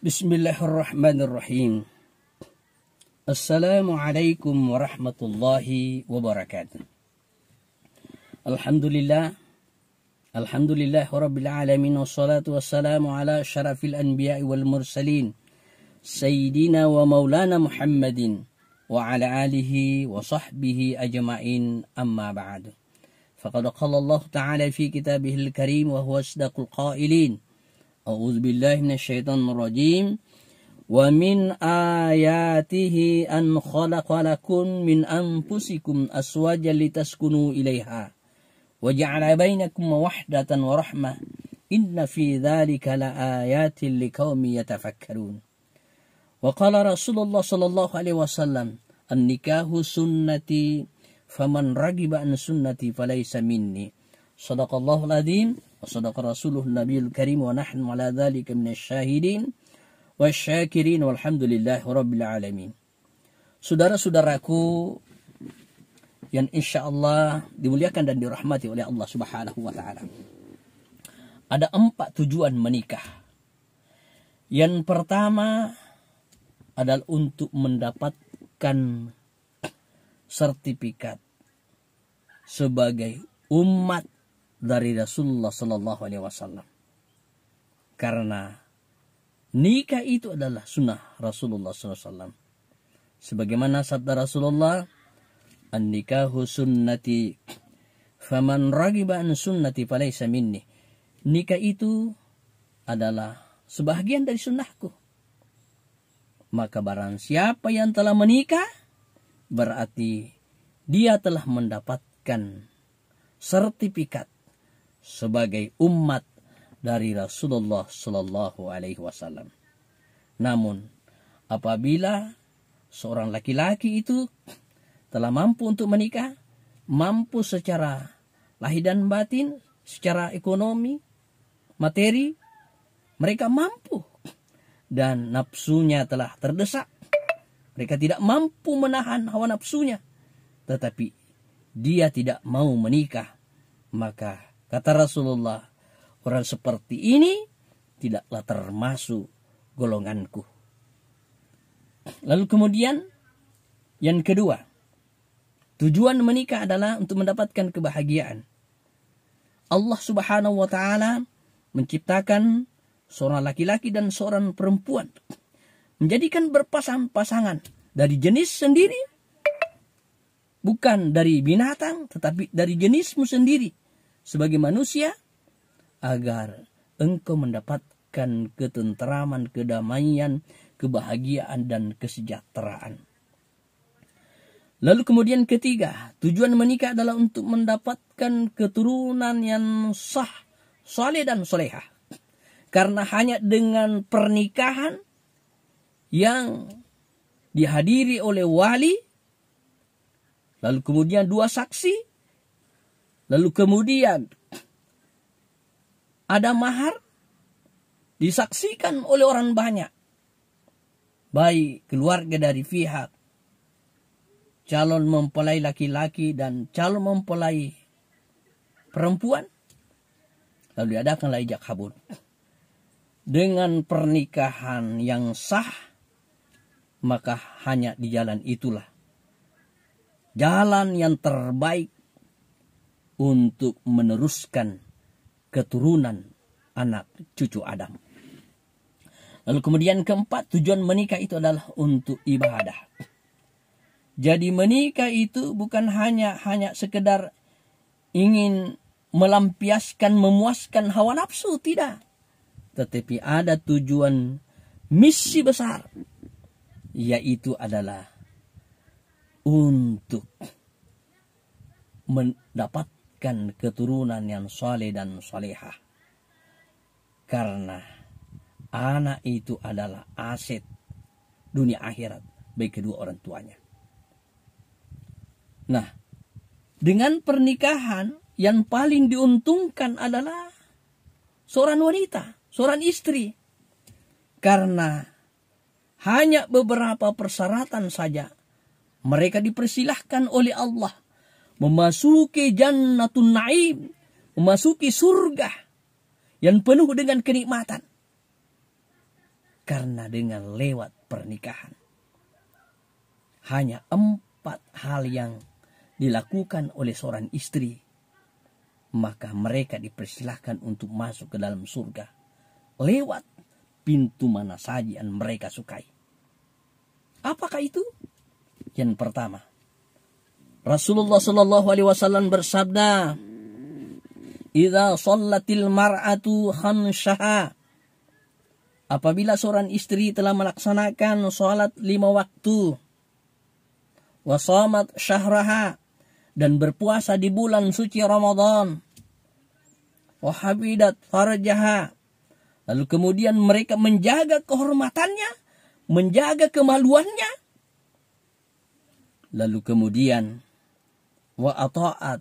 بسم الله الرحمن الرحيم السلام عليكم ورحمة الله وبركاته الحمد لله الحمد لله رب العالمين والصلاة والسلام على شرف الأنبياء والمرسلين سيدنا ومولانا محمد وعلى آله وصحبه أجمعين أما بعد فقد قال الله تعالى في كتابه الكريم وهو أصدق القائلين أعوذ بالله من الشيطان الرجيم ومن آياته أن خلق لكم من أنفسكم أسواجا لتسكنوا إليها وجعل بينكم وحدة ورحمة إن في ذلك لآيات لقوم يتفكرون وقال رسول الله صلى الله عليه وسلم النكاه سنتي فمن رغب عن سنتي فليس مني صدق الله العظيم وصدق رسوله النبي الكريم ونحن على ذلك من الشاهدين والشاكرين walhamdulillahi rabbil alamin. سدارة saudaraku yang insya Allah dimuliakan dan dirahmati oleh Allah Subhanahu wa taala. Ada empat tujuan menikah. Yang pertama adalah untuk mendapatkan sertifikat sebagai umat dari Rasulullah saw Alaihi Wasallam. Karena nikah itu adalah sunnah Rasulullah SAW. Sebagaimana sabda Rasulullah, An-nikahu sunnati faman ragiba an sunnati falaysa minni. Nikah itu adalah sebahagian dari sunnahku. Maka barang siapa yang telah menikah, berarti dia telah mendapatkan sertifikat sebagai umat dari Rasulullah Shallallahu Alaihi Wasallam. Namun, apabila seorang laki-laki itu telah mampu untuk menikah, mampu secara lahir dan batin, secara ekonomi, materi, mereka mampu dan nafsunya telah terdesak. Mereka tidak mampu menahan hawa nafsunya, tetapi dia tidak mau menikah, maka Kata Rasulullah, orang seperti ini tidaklah termasuk golonganku. Lalu kemudian yang kedua, tujuan menikah adalah untuk mendapatkan kebahagiaan. Allah Subhanahu wa taala menciptakan seorang laki-laki dan seorang perempuan menjadikan berpasang pasangan dari jenis sendiri bukan dari binatang tetapi dari jenismu sendiri sebagai manusia agar engkau mendapatkan ketenteraman, kedamaian, kebahagiaan dan kesejahteraan. Lalu kemudian ketiga, tujuan menikah adalah untuk mendapatkan keturunan yang sah, soleh dan solehah. Karena hanya dengan pernikahan yang dihadiri oleh wali, lalu kemudian dua saksi, Lalu kemudian ada mahar disaksikan oleh orang banyak. Baik keluarga dari pihak calon mempelai laki-laki dan calon mempelai perempuan. Lalu diadakanlah ijak kabur. Dengan pernikahan yang sah, maka hanya di jalan itulah. Jalan yang terbaik untuk meneruskan keturunan anak cucu Adam. Lalu kemudian keempat, tujuan menikah itu adalah untuk ibadah. Jadi menikah itu bukan hanya hanya sekedar ingin melampiaskan, memuaskan hawa nafsu, tidak. Tetapi ada tujuan misi besar, yaitu adalah untuk mendapat mendapatkan keturunan yang soleh dan solehah. Karena anak itu adalah aset dunia akhirat bagi kedua orang tuanya. Nah, dengan pernikahan yang paling diuntungkan adalah seorang wanita, seorang istri. Karena hanya beberapa persyaratan saja mereka dipersilahkan oleh Allah memasuki jannatun naim, memasuki surga yang penuh dengan kenikmatan. Karena dengan lewat pernikahan. Hanya empat hal yang dilakukan oleh seorang istri. Maka mereka dipersilahkan untuk masuk ke dalam surga. Lewat pintu mana saja yang mereka sukai. Apakah itu? Yang pertama, Rasulullah Shallallahu Alaihi Wasallam bersabda, "Ida mar'atu khamsaha." Apabila seorang istri telah melaksanakan sholat lima waktu, wasamat syahraha, dan berpuasa di bulan suci Ramadan, wahabidat farjaha, lalu kemudian mereka menjaga kehormatannya, menjaga kemaluannya, lalu kemudian wa ata'at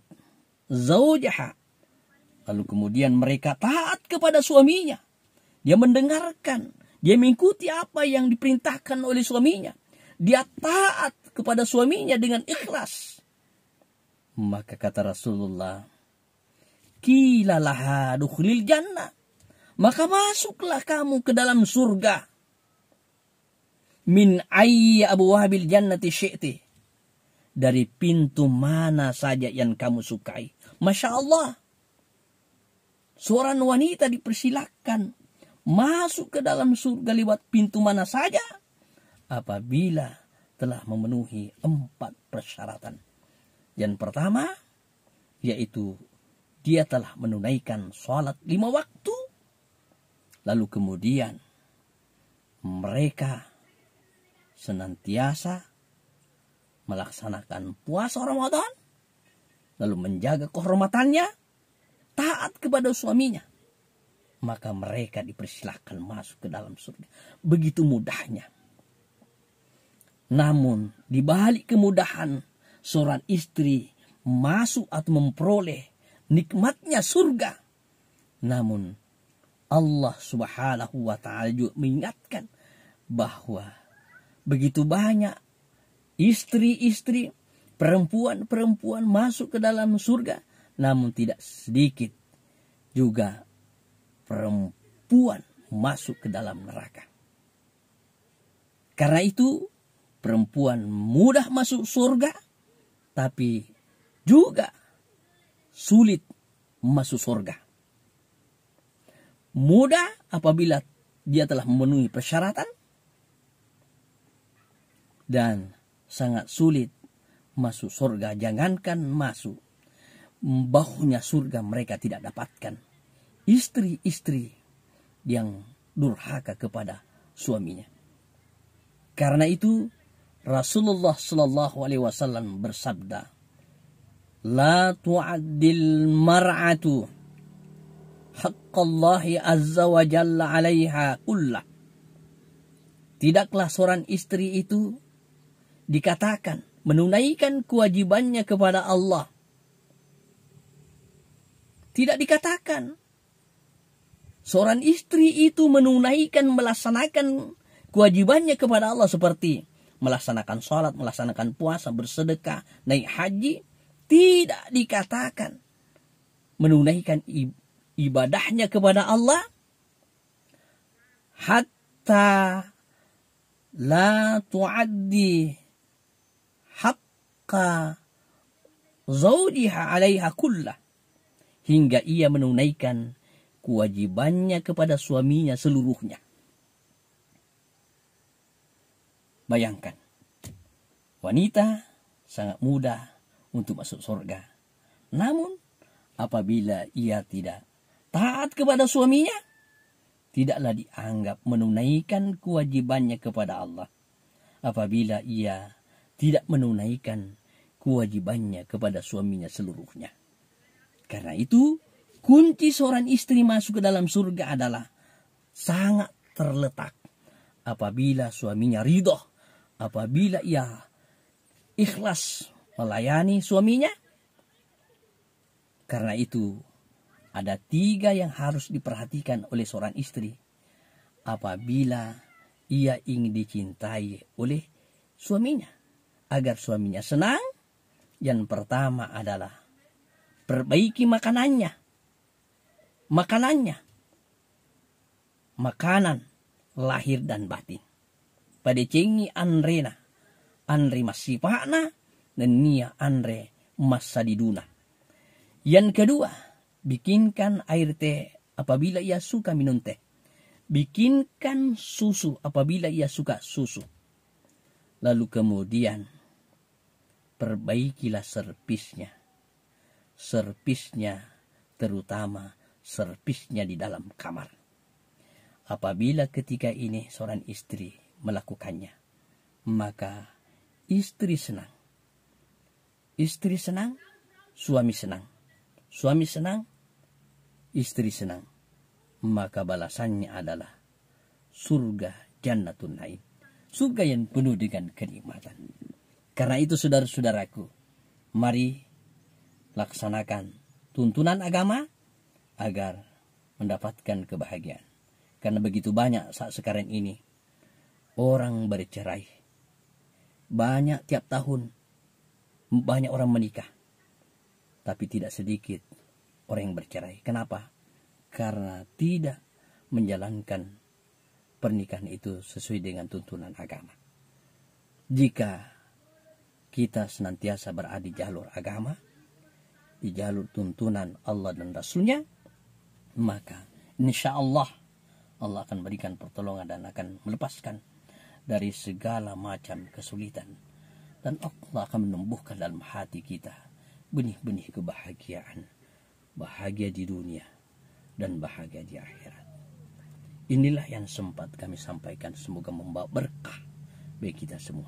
zaujaha. Lalu kemudian mereka taat kepada suaminya. Dia mendengarkan, dia mengikuti apa yang diperintahkan oleh suaminya. Dia taat kepada suaminya dengan ikhlas. Maka kata Rasulullah, Kilalaha dukhlil jannah. Maka masuklah kamu ke dalam surga. Min ayya abu wahabil jannati syi'ti dari pintu mana saja yang kamu sukai. Masya Allah. Seorang wanita dipersilakan masuk ke dalam surga lewat pintu mana saja apabila telah memenuhi empat persyaratan. Yang pertama, yaitu dia telah menunaikan sholat lima waktu. Lalu kemudian mereka senantiasa melaksanakan puasa Ramadan, lalu menjaga kehormatannya, taat kepada suaminya, maka mereka dipersilahkan masuk ke dalam surga. Begitu mudahnya. Namun, di balik kemudahan, seorang istri masuk atau memperoleh nikmatnya surga. Namun, Allah subhanahu wa ta'ala juga mengingatkan bahwa begitu banyak istri-istri, perempuan-perempuan masuk ke dalam surga, namun tidak sedikit juga perempuan masuk ke dalam neraka. Karena itu, perempuan mudah masuk surga, tapi juga sulit masuk surga. Mudah apabila dia telah memenuhi persyaratan, dan sangat sulit masuk surga. Jangankan masuk, mbahunya surga mereka tidak dapatkan. Istri-istri yang durhaka kepada suaminya. Karena itu Rasulullah Shallallahu Alaihi Wasallam bersabda, "La tu'addil mar'atu حق azza عز وجل عليها kullah." Tidaklah seorang istri itu dikatakan menunaikan kewajibannya kepada Allah. Tidak dikatakan seorang istri itu menunaikan melaksanakan kewajibannya kepada Allah seperti melaksanakan sholat, melaksanakan puasa, bersedekah, naik haji, tidak dikatakan menunaikan ibadahnya kepada Allah hatta la tuaddi haqqa zodiha alaiha kullah hingga ia menunaikan kewajibannya kepada suaminya seluruhnya. Bayangkan, wanita sangat mudah untuk masuk surga. Namun, apabila ia tidak taat kepada suaminya, tidaklah dianggap menunaikan kewajibannya kepada Allah. Apabila ia tidak menunaikan kewajibannya kepada suaminya seluruhnya. Karena itu, kunci seorang istri masuk ke dalam surga adalah sangat terletak apabila suaminya ridho, apabila ia ikhlas melayani suaminya. Karena itu, ada tiga yang harus diperhatikan oleh seorang istri apabila ia ingin dicintai oleh suaminya agar suaminya senang? Yang pertama adalah perbaiki makanannya. Makanannya. Makanan lahir dan batin. Pada cengi anrena. Anre masipakna dan nia anre dunia. Yang kedua, bikinkan air teh apabila ia suka minum teh. Bikinkan susu apabila ia suka susu. Lalu kemudian perbaikilah servisnya. Servisnya terutama servisnya di dalam kamar. Apabila ketika ini seorang istri melakukannya, maka istri senang. Istri senang, suami senang. Suami senang, istri senang. Maka balasannya adalah surga jannatun naim. Surga yang penuh dengan kenikmatan. Karena itu saudara-saudaraku, mari laksanakan tuntunan agama agar mendapatkan kebahagiaan. Karena begitu banyak saat sekarang ini orang bercerai. Banyak tiap tahun banyak orang menikah. Tapi tidak sedikit orang yang bercerai. Kenapa? Karena tidak menjalankan pernikahan itu sesuai dengan tuntunan agama. Jika kita senantiasa berada di jalur agama, di jalur tuntunan Allah dan Rasulnya, maka insya Allah Allah akan berikan pertolongan dan akan melepaskan dari segala macam kesulitan. Dan Allah akan menumbuhkan dalam hati kita benih-benih kebahagiaan. Bahagia di dunia dan bahagia di akhirat. Inilah yang sempat kami sampaikan. Semoga membawa berkah bagi kita semua.